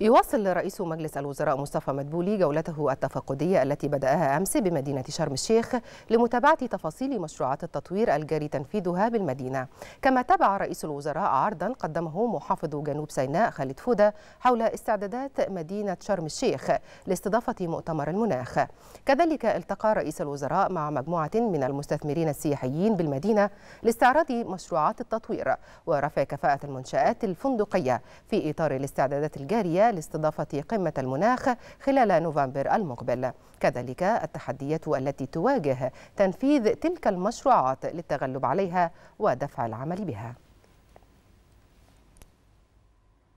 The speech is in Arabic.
يواصل رئيس مجلس الوزراء مصطفى مدبولي جولته التفقدية التي بدأها أمس بمدينة شرم الشيخ لمتابعة تفاصيل مشروعات التطوير الجاري تنفيذها بالمدينة كما تابع رئيس الوزراء عرضا قدمه محافظ جنوب سيناء خالد فودة حول استعدادات مدينة شرم الشيخ لاستضافة مؤتمر المناخ كذلك التقى رئيس الوزراء مع مجموعة من المستثمرين السياحيين بالمدينة لاستعراض مشروعات التطوير ورفع كفاءة المنشآت الفندقية في إطار الاستعدادات الجارية لاستضافة قمة المناخ خلال نوفمبر المقبل كذلك التحديات التي تواجه تنفيذ تلك المشروعات للتغلب عليها ودفع العمل بها